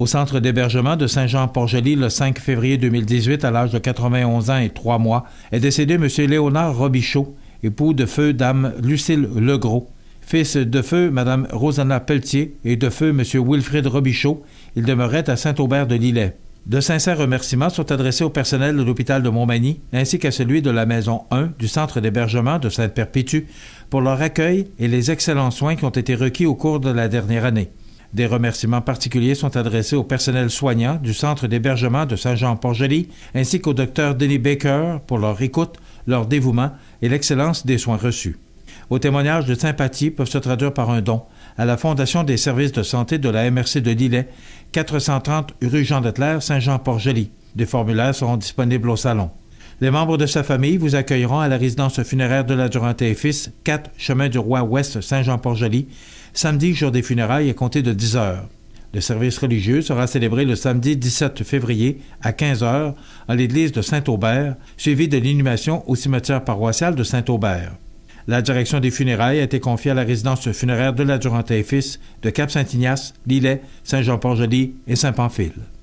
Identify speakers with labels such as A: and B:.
A: Au centre d'hébergement de saint jean port le 5 février 2018 à l'âge de 91 ans et 3 mois est décédé M. Léonard Robichaud, époux de feu Dame Lucille Legros. Fils de feu Mme Rosanna Pelletier et de feu M. Wilfrid Robichaud, il demeurait à Saint-Aubert-de-Lillet. De sincères remerciements sont adressés au personnel de l'hôpital de Montmagny ainsi qu'à celui de la maison 1 du centre d'hébergement de Sainte-Perpétue pour leur accueil et les excellents soins qui ont été requis au cours de la dernière année. Des remerciements particuliers sont adressés au personnel soignant du centre d'hébergement de Saint-Jean-Port-Joli ainsi qu'au docteur Denis Baker pour leur écoute, leur dévouement et l'excellence des soins reçus. Aux témoignages de sympathie peuvent se traduire par un don à la Fondation des services de santé de la MRC de Lillet, 430 rue Jean Detler, Saint-Jean-Port-Joli. Des formulaires seront disponibles au salon. Les membres de sa famille vous accueilleront à la résidence funéraire de la durante Fils, 4 Chemin du Roi Ouest, Saint-Jean-Port-Joli, samedi, jour des funérailles, est compté de 10 heures. Le service religieux sera célébré le samedi 17 février à 15 heures à l'église de Saint-Aubert, suivi de l'inhumation au cimetière paroissial de Saint-Aubert. La direction des funérailles a été confiée à la résidence funéraire de la Durante-et-Fils de Cap-Saint-Ignace, Lillet, Saint-Jean-Port-Joli Fils de Cap-Saint-Ignace, Lillet, Saint-Jean-Port-Joli et Saint-Pamphile.